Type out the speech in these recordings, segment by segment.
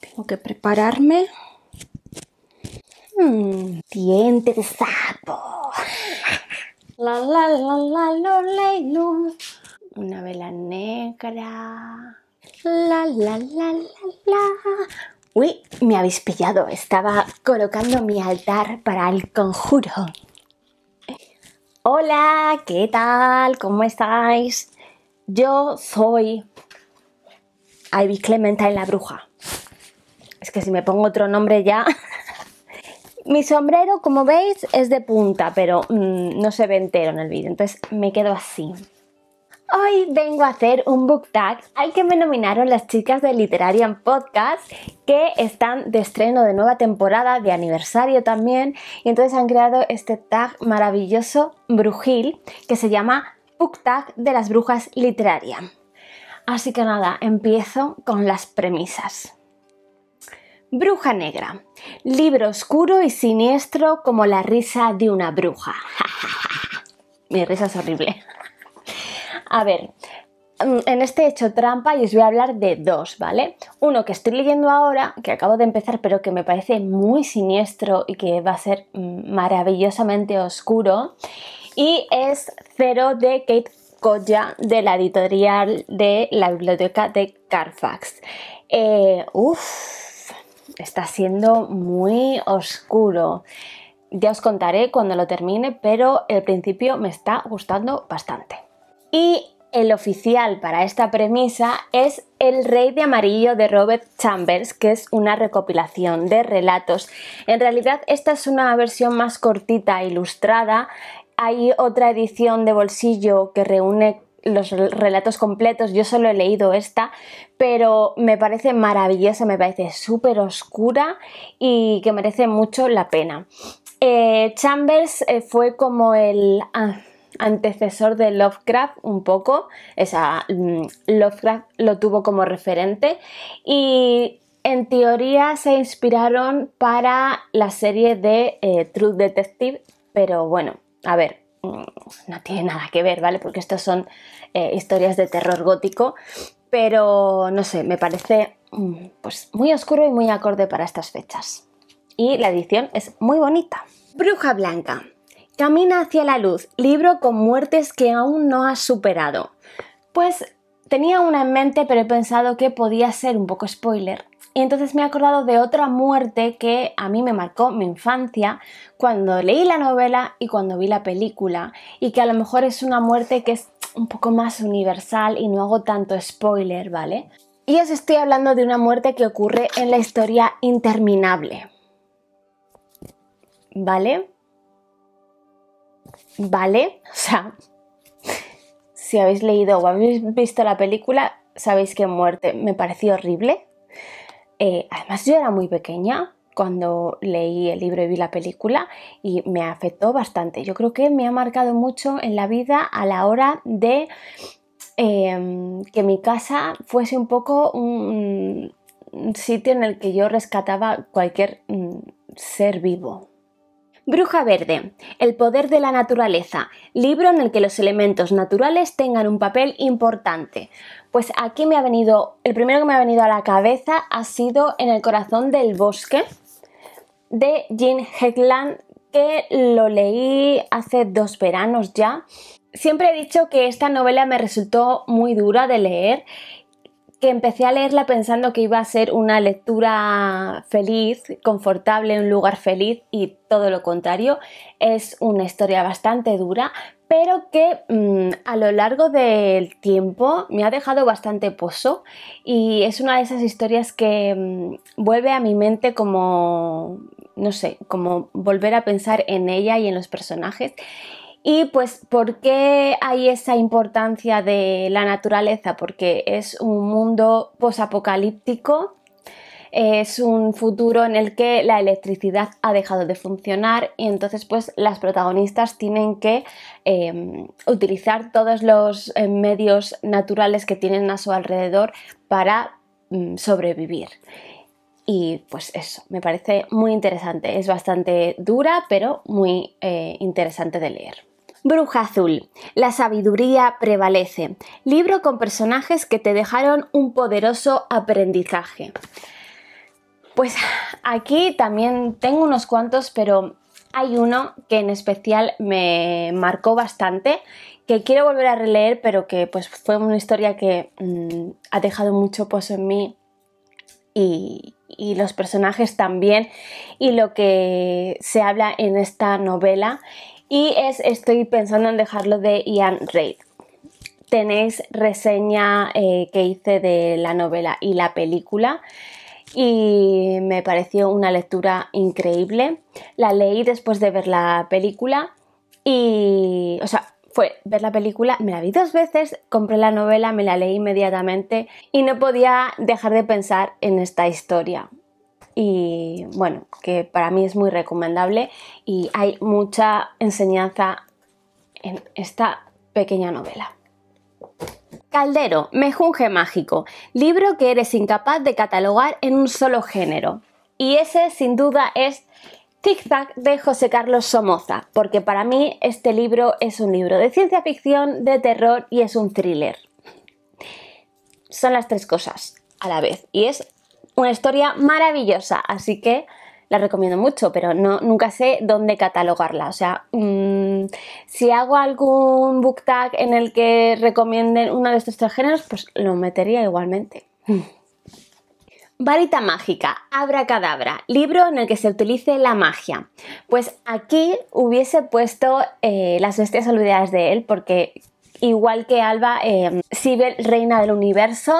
Tengo que prepararme. Mm, de sapo. La la la la luz. Una vela negra. La la la la la. Uy, me habéis pillado. Estaba colocando mi altar para el conjuro. Hola, ¿qué tal? ¿Cómo estáis? Yo soy Ivy en la bruja. Es que si me pongo otro nombre ya... Mi sombrero, como veis, es de punta, pero mm, no se ve entero en el vídeo, entonces me quedo así. Hoy vengo a hacer un book tag al que me nominaron las chicas de Literarian Podcast que están de estreno de nueva temporada, de aniversario también, y entonces han creado este tag maravilloso, brujil, que se llama Book Tag de las Brujas Literarian. Así que nada, empiezo con las premisas. Bruja Negra, libro oscuro y siniestro como la risa de una bruja. Mi risa es horrible. A ver, mm, en este hecho trampa y os voy a hablar de dos, ¿vale? Uno que estoy leyendo ahora, que acabo de empezar, pero que me parece muy siniestro y que va a ser mm, maravillosamente oscuro, y es Cero de Kate Goya de la editorial de la biblioteca de Carfax. Eh, está siendo muy oscuro. Ya os contaré cuando lo termine, pero el principio me está gustando bastante. Y el oficial para esta premisa es El Rey de Amarillo de Robert Chambers, que es una recopilación de relatos. En realidad esta es una versión más cortita, e ilustrada, hay otra edición de bolsillo que reúne los relatos completos, yo solo he leído esta, pero me parece maravillosa, me parece súper oscura y que merece mucho la pena. Eh, Chambers eh, fue como el ah, antecesor de Lovecraft un poco, esa, mm, Lovecraft lo tuvo como referente y en teoría se inspiraron para la serie de eh, Truth Detective, pero bueno, a ver, mm, no tiene nada que ver, ¿vale? Porque estos son eh, historias de terror gótico, pero no sé, me parece mm, pues muy oscuro y muy acorde para estas fechas. Y la edición es muy bonita. Bruja Blanca. Camina hacia la luz, libro con muertes que aún no ha superado. Pues tenía una en mente, pero he pensado que podía ser un poco spoiler y entonces me he acordado de otra muerte que a mí me marcó mi infancia cuando leí la novela y cuando vi la película. Y que a lo mejor es una muerte que es un poco más universal y no hago tanto spoiler, ¿vale? Y os estoy hablando de una muerte que ocurre en la historia interminable. ¿Vale? ¿Vale? O sea, si habéis leído o habéis visto la película, sabéis qué muerte me pareció horrible. Eh, además yo era muy pequeña cuando leí el libro y vi la película y me afectó bastante. Yo creo que me ha marcado mucho en la vida a la hora de em, que mi casa fuese un poco un, sitio en el que yo rescataba cualquier mm, ser vivo. Bruja Verde, El Poder de la Naturaleza, libro en el que los elementos naturales tengan un papel importante. Pues aquí me ha venido, el primero que me ha venido a la cabeza ha sido En el corazón del bosque de Jean Heckland, que lo leí hace dos veranos ya. Siempre he dicho que esta novela me resultó muy dura de leer que empecé a leerla pensando que iba a ser una lectura feliz, confortable, un lugar feliz y todo lo contrario. Es una historia bastante dura, pero que mm, a lo largo del tiempo me ha dejado bastante pozo y es una de esas historias que mm, vuelve a mi mente como, no sé, como volver a pensar en ella y en los personajes y pues, ¿por qué hay esa importancia de la naturaleza? Porque es un mundo posapocalíptico, es un futuro en el que la electricidad ha dejado de funcionar y entonces pues las protagonistas tienen que em, utilizar todos los eh, medios naturales que tienen a su alrededor para mm, sobrevivir. Y pues eso, me parece muy interesante. Es bastante dura, pero muy eh, interesante de leer. Bruja Azul. La sabiduría prevalece. Libro con personajes que te dejaron un poderoso aprendizaje. Pues aquí también tengo unos cuantos, pero hay uno que en especial me marcó bastante, que quiero volver a releer, pero que pues fue una historia que mm, ha dejado mucho pozo en mí y, y los personajes también y lo que se habla en esta novela y es Estoy pensando en dejarlo de Ian Reid. Tenéis reseña eh, que hice de la novela y la película y me pareció una lectura increíble. La leí después de ver la película y, o sea, fue ver la película, me la vi dos veces, compré la novela, me la leí inmediatamente y no podía dejar de pensar en esta historia y bueno, que para mí es muy recomendable y hay mucha enseñanza en esta pequeña novela. Caldero, Mejunje Mágico, libro que eres incapaz de catalogar en un solo género. Y ese sin duda es Tic Tac de José Carlos Somoza, porque para mí este libro es un libro de ciencia ficción, de terror y es un thriller. Son las tres cosas a la vez y es una historia maravillosa, así que la recomiendo mucho, pero no, nunca sé dónde catalogarla. O sea, mm, si hago algún book tag en el que recomienden uno de estos tres géneros, pues lo metería igualmente. Varita mágica, abracadabra, libro en el que se utilice la magia. Pues aquí hubiese puesto eh, las bestias olvidadas de él, porque igual que Alba, eh, Sibel, reina del universo,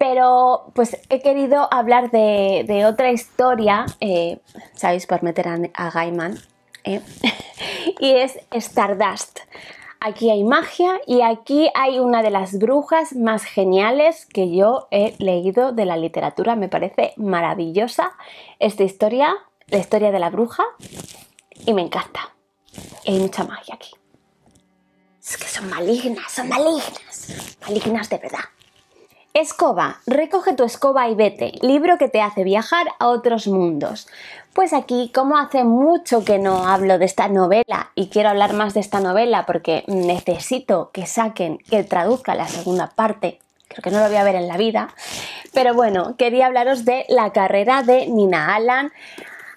pero pues he querido hablar de, otra historia, eh, ¿sabéis? Por meter a, Gaiman. Eh, y es Stardust. Aquí hay magia y aquí hay una de las brujas más geniales que yo he leído de la literatura. Me parece maravillosa esta historia, la historia de la bruja, y me encanta. hay mucha magia aquí. Es que son malignas, son malignas, malignas de verdad. Escoba, recoge tu escoba y vete, libro que te hace viajar a otros mundos. Pues aquí, como hace mucho que no hablo de esta novela y quiero hablar más de esta novela porque necesito que saquen, que traduzca la segunda parte, creo que no lo voy a ver en la vida, pero bueno, quería hablaros de la carrera de Nina Allan,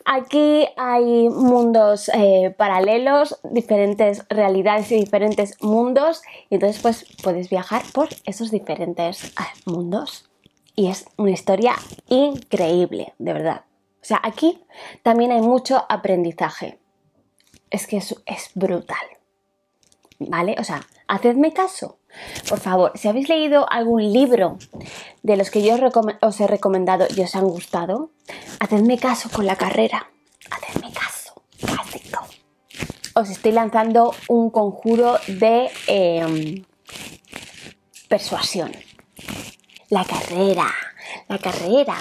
Aquí hay mundos eh, paralelos, diferentes realidades y diferentes mundos, y entonces pues puedes viajar por esos diferentes eh, mundos. Y es una historia increíble, de verdad. O sea, aquí también hay mucho aprendizaje. Es que eso es brutal. ¿Vale? O sea, hacedme caso. Por favor, si habéis leído algún libro de los que yo os he recomendado y os han gustado, hacedme caso con la carrera. Hacedme caso, básico. Os estoy lanzando un conjuro de em, persuasión. La carrera, la carrera.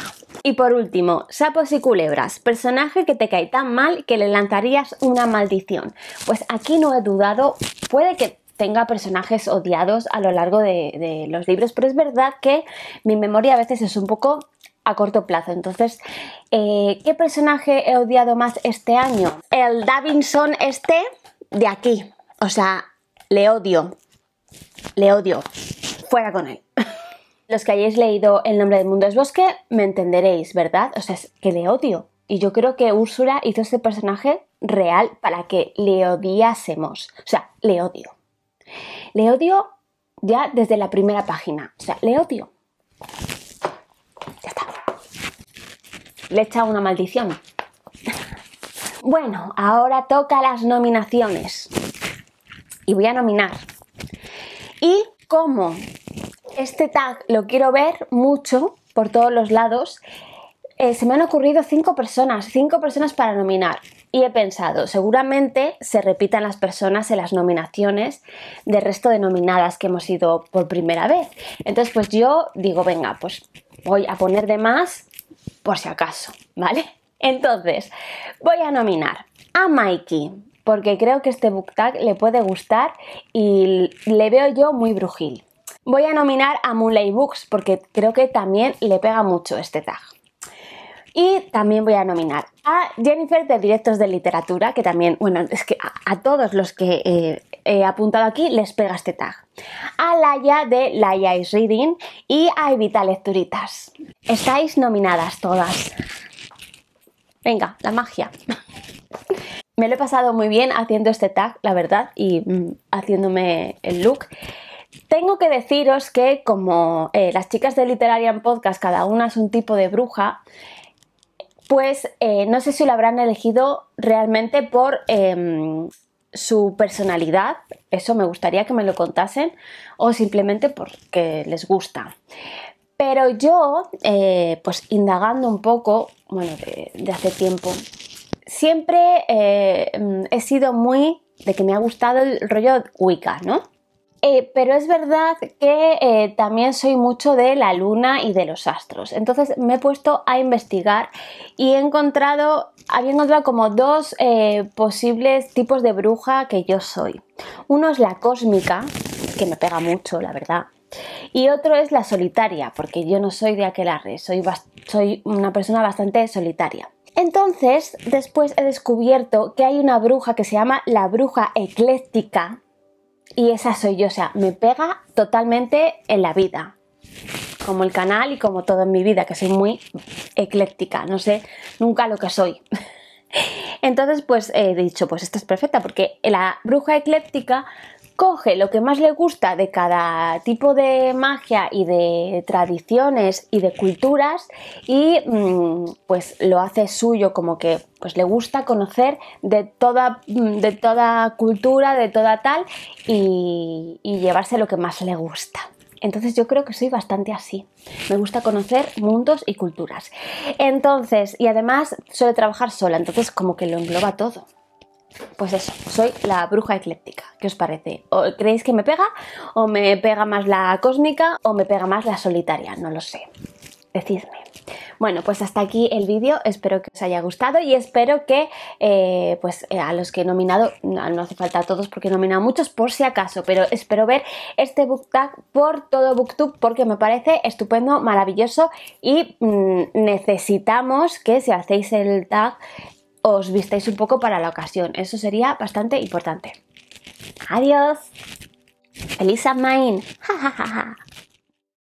Y por último, sapos y culebras, personaje que te cae tan mal que le lanzarías una maldición. Pues aquí no he dudado, puede que tenga personajes odiados a lo largo de, los libros, pero es verdad que mi memoria a veces es un poco a corto plazo. Entonces, eh, ¿qué personaje he odiado más este año? El Davinson este de aquí. O sea, le odio. Le odio. Fuera con él. Los que hayáis leído El nombre del mundo es bosque, me entenderéis, ¿verdad? O sea, es que le odio. Y yo creo que Úrsula hizo este personaje real para que le odiásemos. O sea, le odio. Le odio ya desde la primera página. O sea, le odio. Ya está. Le he echado una maldición. Bueno, ahora toca las nominaciones. Y voy a nominar. Y como este tag lo quiero ver mucho por todos los lados, eh, se me han ocurrido cinco personas, cinco personas para nominar. Y he pensado, seguramente se repitan las personas en las nominaciones del resto de nominadas que hemos ido por primera vez. Entonces, pues yo digo, venga, pues voy a poner de más por si acaso, ¿vale? Entonces, voy a nominar a Mikey, porque creo que este book tag le puede gustar y le veo yo muy brujil. Voy a nominar a Muley Books porque creo que también le pega mucho este tag. Y también voy a nominar a Jennifer de Directos de Literatura, que también, bueno, es que a, todos los que eh, he apuntado aquí les pega este tag. A Laia de Laia is Reading y a Evita Lecturitas. Estáis nominadas todas. Venga, la magia. Me lo he pasado muy bien haciendo este tag, la verdad, y mm, haciéndome el look. Tengo que deciros que como eh, las chicas de en Podcast cada una es un tipo de bruja, pues eh, no sé si lo habrán elegido realmente por em, su personalidad, eso me gustaría que me lo contasen, o simplemente porque les gusta. Pero yo, eh, pues indagando un poco, bueno, de, de hace tiempo, siempre eh, he sido muy de que me ha gustado el rollo Wicca, ¿no? Eh, pero es verdad que eh, también soy mucho de la luna y de los astros. Entonces me he puesto a investigar y he encontrado, había encontrado como dos eh, posibles tipos de bruja que yo soy. Uno es la cósmica, que me pega mucho, la verdad. Y otro es la solitaria, porque yo no soy de aquel soy, soy una persona bastante solitaria. Entonces, después he descubierto que hay una bruja que se llama la bruja ecléctica, y esa soy yo, o sea, me pega totalmente en la vida. Como el canal y como todo en mi vida, que soy muy ecléctica, no sé nunca lo que soy. Entonces, pues he dicho, pues esta es perfecta, porque la bruja ecléctica coge lo que más le gusta de cada tipo de magia y de tradiciones y de culturas y mm, pues lo hace suyo como que pues le gusta conocer de toda, mm, de toda cultura, de toda tal y, y llevarse lo que más le gusta. Entonces yo creo que soy bastante así. Me gusta conocer mundos y culturas. Entonces, y además suele trabajar sola, entonces como que lo engloba todo pues eso, soy la bruja ecléctica ¿Qué os parece? ¿O ¿Creéis que me pega? ¿O me pega más la cósmica? ¿O me pega más la solitaria? No lo sé. Decidme. Bueno, pues hasta aquí el vídeo, espero que os haya gustado y espero que eh, pues eh, a los que he nominado, no, hace falta a todos porque he nominado muchos por si acaso, pero espero ver este book tag por todo booktube porque me parece estupendo, maravilloso y mm, necesitamos que si hacéis el tag os vistáis un poco para la ocasión. Eso sería bastante importante. Adiós. Elisa Main. Ja, ja, ja,